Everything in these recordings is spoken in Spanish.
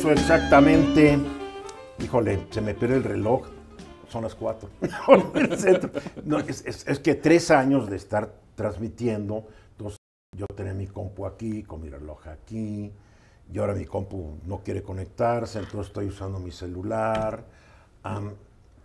Eso exactamente, híjole, se me pierde el reloj, son las cuatro, es, que tres años de estar transmitiendo, entonces yo tenía mi compu aquí, con mi reloj aquí, y ahora mi compu no quiere conectarse, entonces estoy usando mi celular.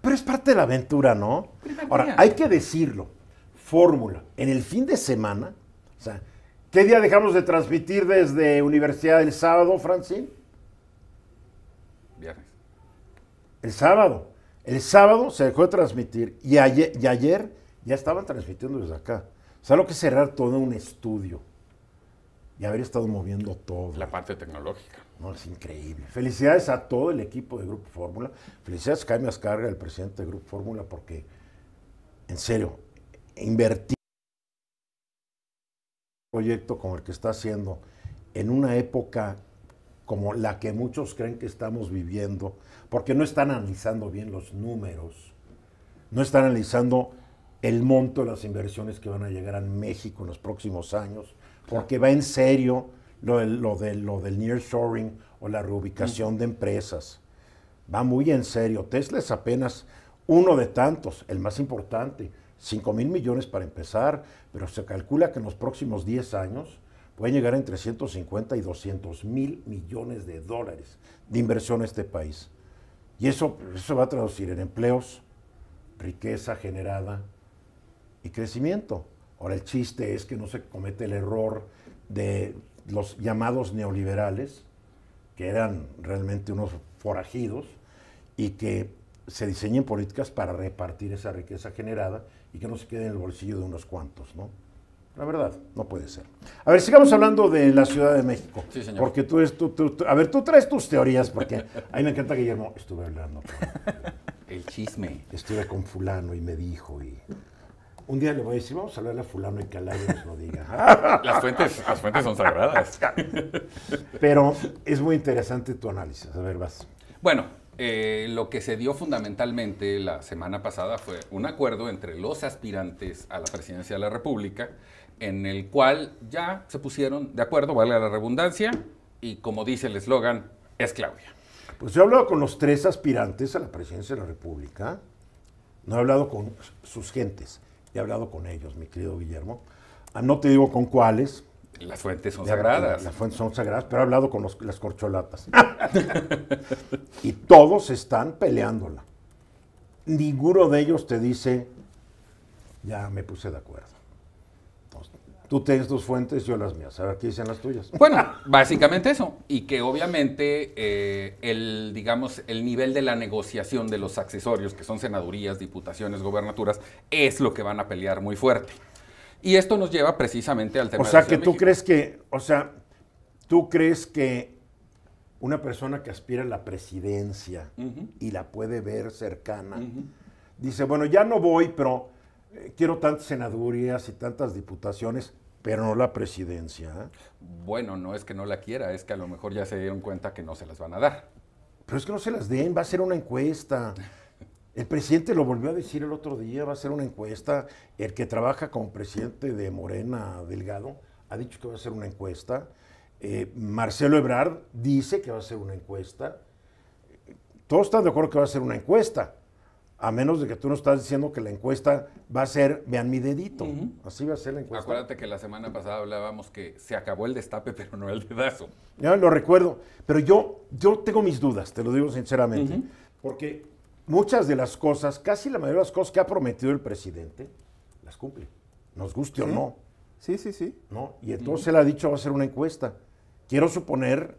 pero es parte de la aventura, ¿no? Ahora, hay que decirlo, fórmula, en el fin de semana, o sea, ¿qué día dejamos de transmitir desde Universidad del sábado, Francín? El sábado. El sábado se dejó de transmitir y ayer, ya estaban transmitiendo desde acá. O sea, lo que cerrar todo un estudio y haber estado moviendo todo. La parte tecnológica. No, es increíble. Felicidades a todo el equipo de Grupo Fórmula. Felicidades a Jaime Ascarga, el presidente de Grupo Fórmula, porque, en serio, invertir en un proyecto como el que está haciendo en una época como la que muchos creen que estamos viviendo, porque no están analizando bien los números, no están analizando el monto de las inversiones que van a llegar a México en los próximos años, porque va en serio lo, de, lo, de, del nearshoring o la reubicación de empresas. Va muy en serio. Tesla es apenas uno de tantos, el más importante. 5 mil millones para empezar, pero se calcula que en los próximos 10 años va a llegar entre 150 y 200 mil millones de dólares de inversión a este país. Y eso se va a traducir en empleos, riqueza generada y crecimiento. Ahora, el chiste es que no se comete el error de los llamados neoliberales, que eran realmente unos forajidos, y que se diseñen políticas para repartir esa riqueza generada y que no se quede en el bolsillo de unos cuantos, ¿no? La verdad, no puede ser. A ver, sigamos hablando de la Ciudad de México. Sí, señor. Porque tú, tú, a ver, tú traes tus teorías, porque a mí me encanta Guillermo. Estuve hablando. el chisme. Estuve con fulano y me dijo y... Un día le voy a decir, vamos a hablarle a fulano y que al nos lo diga. Las fuentes, las fuentes son sagradas. Pero es muy interesante tu análisis. A ver, vas. Bueno, eh, lo que se dio fundamentalmente la semana pasada fue un acuerdo entre los aspirantes a la presidencia de la República, en el cual ya se pusieron de acuerdo, valga la redundancia, y como dice el eslogan, es Claudia. Pues yo he hablado con los tres aspirantes a la presidencia de la República, no he hablado con sus gentes, he hablado con ellos, mi querido Guillermo. Ah, no te digo con cuáles, las fuentes son sagradas. Las, fuentes son sagradas, pero he hablado con los, las corcholatas. y todos están peleándola. Ninguno de ellos te dice, ya me puse de acuerdo. tú tienes tus fuentes, yo las mías. Ahora, ¿qué dicen las tuyas? Bueno, básicamente eso. Y que obviamente eh, el, digamos, el nivel de la negociación de los accesorios, que son senadurías, diputaciones, gobernaturas, es lo que van a pelear muy fuerte. Y esto nos lleva precisamente al tema. O sea, que tú crees que, o sea, tú crees que una persona que aspira a la presidencia y la puede ver cercana, dice, bueno, ya no voy, pero eh, quiero tantas senadurías y tantas diputaciones, pero no la presidencia. ¿eh? Bueno, no es que no la quiera, es que a lo mejor ya se dieron cuenta que no se las van a dar. Pero es que no se las den, va a ser una encuesta. El presidente lo volvió a decir el otro día, va a ser una encuesta. El que trabaja como presidente de Morena Delgado ha dicho que va a ser una encuesta. Eh, Marcelo Ebrard dice que va a ser una encuesta. Todos están de acuerdo que va a ser una encuesta, a menos de que tú no estás diciendo que la encuesta va a ser, vean mi dedito, así va a ser la encuesta. Acuérdate que la semana pasada hablábamos que se acabó el destape, pero no el dedazo. Ya lo recuerdo, pero yo, yo tengo mis dudas, te lo digo sinceramente, porque muchas de las cosas, casi la mayoría de las cosas que ha prometido el presidente, las cumple. Nos guste o no. Sí, sí, sí. ¿No? Y entonces él ha dicho va a hacer una encuesta. Quiero suponer,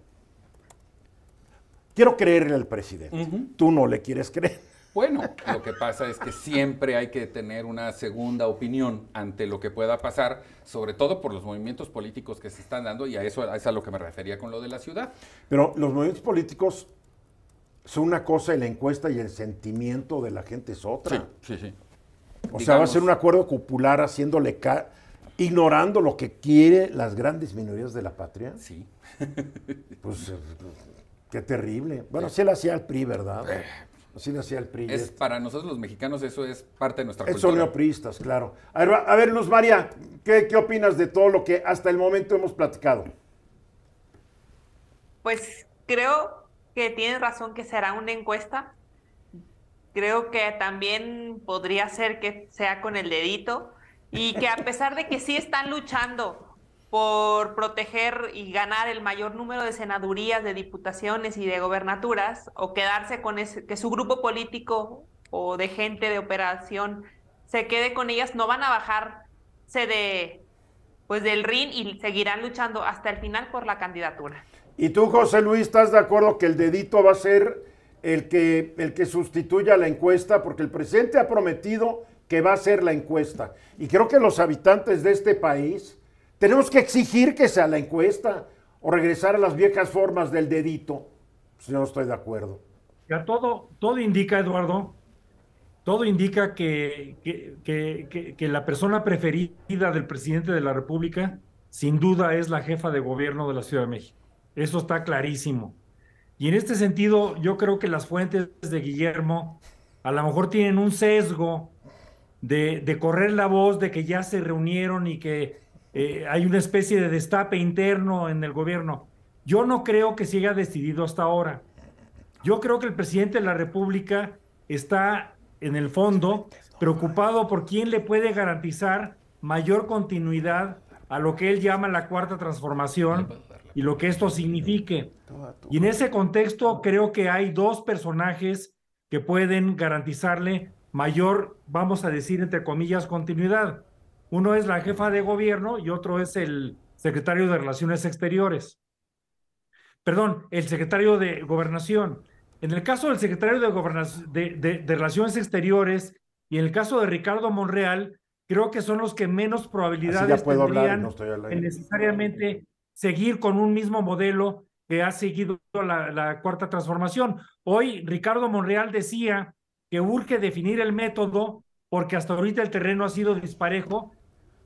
quiero creerle al presidente. Tú no le quieres creer. Bueno, lo que pasa es que siempre hay que tener una segunda opinión ante lo que pueda pasar, sobre todo por los movimientos políticos que se están dando, y a eso es a lo que me refería con lo de la ciudad. Pero los movimientos políticos es una cosa y la encuesta y el sentimiento de la gente es otra. Sí, sí, sí. O sea, va a ser un acuerdo popular haciéndole ignorando lo que quiere las grandes minorías de la patria. Sí. pues eh, qué terrible. Bueno, así le hacía el PRI, ¿verdad? Eh. Así le hacía el PRI. para nosotros los mexicanos eso es parte de nuestra es cultura. Son neopristas, claro. A ver, a ver Luz María, ¿qué, ¿qué opinas de todo lo que hasta el momento hemos platicado? Pues creo que tienen razón que será una encuesta. Creo que también podría ser que sea con el dedito y que a pesar de que sí están luchando por proteger y ganar el mayor número de senadurías, de diputaciones y de gobernaturas, o quedarse con ese, que su grupo político o de gente de operación se quede con ellas, no van a bajarse de, pues, del RIN y seguirán luchando hasta el final por la candidatura. Y tú, José Luis, ¿estás de acuerdo que el dedito va a ser el que, el que sustituya la encuesta? Porque el presidente ha prometido que va a ser la encuesta. Y creo que los habitantes de este país tenemos que exigir que sea la encuesta o regresar a las viejas formas del dedito. si pues, no estoy de acuerdo. Ya todo, todo indica, Eduardo, todo indica que, la persona preferida del presidente de la República, sin duda, es la jefa de gobierno de la Ciudad de México. Eso está clarísimo. Y en este sentido, yo creo que las fuentes de Guillermo a lo mejor tienen un sesgo de, correr la voz de que ya se reunieron y que eh, hay una especie de destape interno en el gobierno. Yo no creo que siga decidido hasta ahora. Yo creo que el presidente de la República está, en el fondo, preocupado por quién le puede garantizar mayor continuidad a lo que él llama la cuarta transformación pues, y lo que esto signifique. Y en ese contexto creo que hay dos personajes que pueden garantizarle mayor, vamos a decir, entre comillas, continuidad. Uno es la jefa de gobierno y otro es el secretario de Relaciones Exteriores. Perdón, el secretario de Gobernación. En el caso del secretario de, gobernación de, Relaciones Exteriores y en el caso de Ricardo Monreal, creo que son los que menos probabilidades tendrían hablar, necesariamente seguir con un mismo modelo que ha seguido la, cuarta transformación. Hoy Ricardo Monreal decía que urge definir el método porque hasta ahorita el terreno ha sido disparejo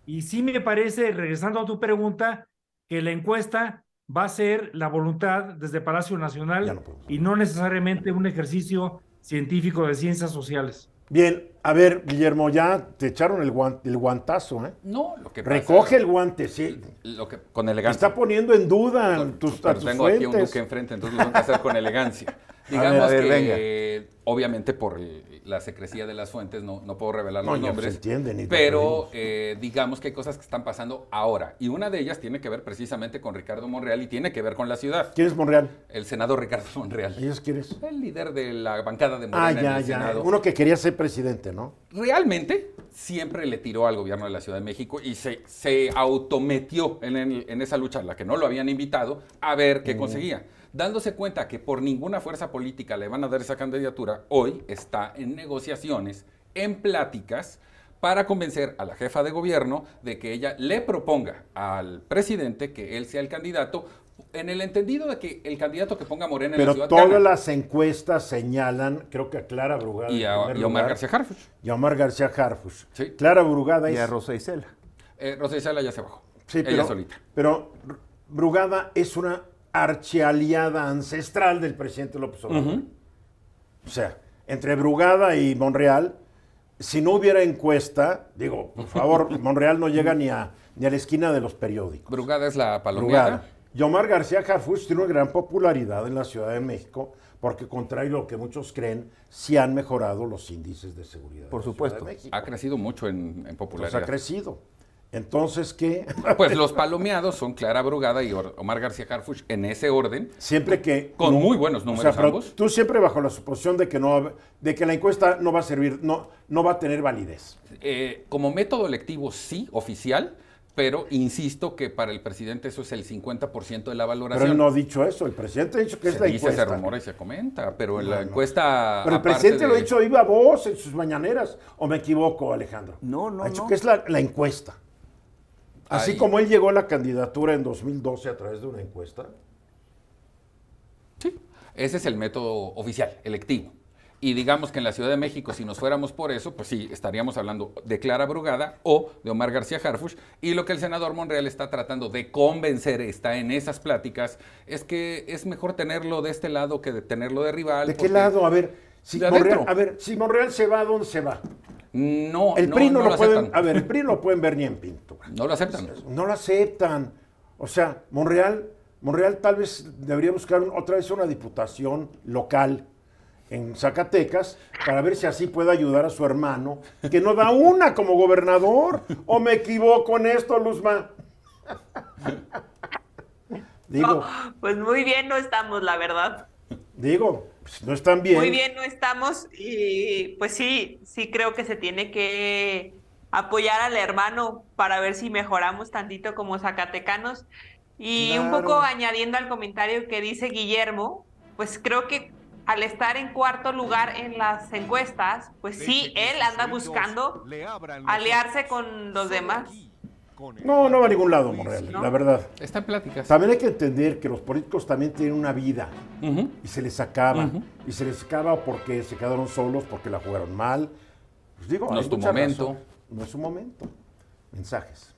y sí me parece, regresando a tu pregunta, que la encuesta va a ser la voluntad desde Palacio Nacional y no necesariamente un ejercicio científico de ciencias sociales. Bien, a ver, Guillermo, ya te echaron el, el guantazo, ¿eh? No, lo que pasa Recoge el guante, sí. Lo que, con elegancia. está poniendo en duda con, tus, pero tengo aquí un duque enfrente, entonces lo tengo a hacer con elegancia. Digamos que Obviamente por la secrecía de las fuentes no, no puedo revelar los nombres. pero eh, digamos que hay cosas que están pasando ahora. Y una de ellas tiene que ver precisamente con Ricardo Monreal y tiene que ver con la ciudad. ¿Quién es Monreal? El senador Ricardo Monreal. ¿Ellos quién El líder de la bancada de ah, Monreal Uno que quería ser presidente, ¿no? Realmente siempre le tiró al gobierno de la Ciudad de México y se, se autometió en, esa lucha, a la que no lo habían invitado, a ver qué conseguía. Dándose cuenta que por ninguna fuerza política le van a dar esa candidatura, hoy está en negociaciones, en pláticas, para convencer a la jefa de gobierno de que ella le proponga al presidente que él sea el candidato en el entendido de que el candidato que ponga Morena Pero en la ciudad todas las encuestas señalan, creo que a Clara Brugada. Y a, Omar García Harfus. Y a Omar García Harfuch. Clara Brugada Y a Rosa Isela. Eh, Rosa Isela ya se bajó. Sí, pero, Pero Brugada es una aliada ancestral del presidente López Obrador. O sea, entre Brugada y Monreal, si no hubiera encuesta, digo, por favor, Monreal no llega ni a, ni a la esquina de los periódicos. Brugada es la palomeada. Yomar García Harfuch tiene una gran popularidad en la Ciudad de México porque, contrario a lo que muchos creen, sí han mejorado los índices de seguridad. Por supuesto, ha crecido mucho en, popularidad. Pues ha crecido. Entonces, ¿qué? Pues los palomeados son Clara Brugada y Omar García carfuch en ese orden. Siempre que... Con muy buenos números Tú siempre bajo la suposición de que, no, de que la encuesta no va a servir, no, no va a tener validez. Eh, como método electivo, sí, oficial, pero insisto que para el presidente eso es el 50% de la valoración. Pero él no ha dicho eso, el presidente ha dicho que es la dice, encuesta. Se rumora y se comenta, pero la encuesta... Pero el presidente lo ha dicho a voz en sus mañaneras, ¿o me equivoco, Alejandro? No, no, Ha dicho que es la encuesta. Así como él llegó a la candidatura en 2012 a través de una encuesta. Sí, ese es el método oficial, electivo. Y digamos que en la Ciudad de México, si nos fuéramos por eso, pues sí, estaríamos hablando de Clara Brugada o de Omar García Harfush. Y lo que el senador Monreal está tratando de convencer, está en esas pláticas, es que es mejor tenerlo de este lado que de tenerlo de rival. ¿De qué lado? A ver, a ver, si Monreal se va, ¿dónde se va? No, el PRI no, lo, pueden, a ver, el PRI lo pueden ver ni en pintura. No lo aceptan. No lo aceptan. O sea, Monreal, Monreal tal vez debería buscar otra vez una diputación local en Zacatecas para ver si así puede ayudar a su hermano, que no da una como gobernador. ¿O me equivoco en esto, Luzma? Digo. pues muy bien no estamos, la verdad. Digo, pues, no están bien. Muy bien, no estamos. Y pues sí, sí creo que se tiene que apoyar al hermano para ver si mejoramos tantito como zacatecanos. Y un poco añadiendo al comentario que dice Guillermo, pues creo que al estar en cuarto lugar en las encuestas, pues sí, él anda buscando aliarse con los demás. No, no va a ningún lado la verdad. Está en pláticas. También hay que entender que los políticos también tienen una vida y se les acaba. Y se les acaba porque se quedaron solos, porque la jugaron mal. Pues digo, no es tu momento. No es su momento. Mensajes.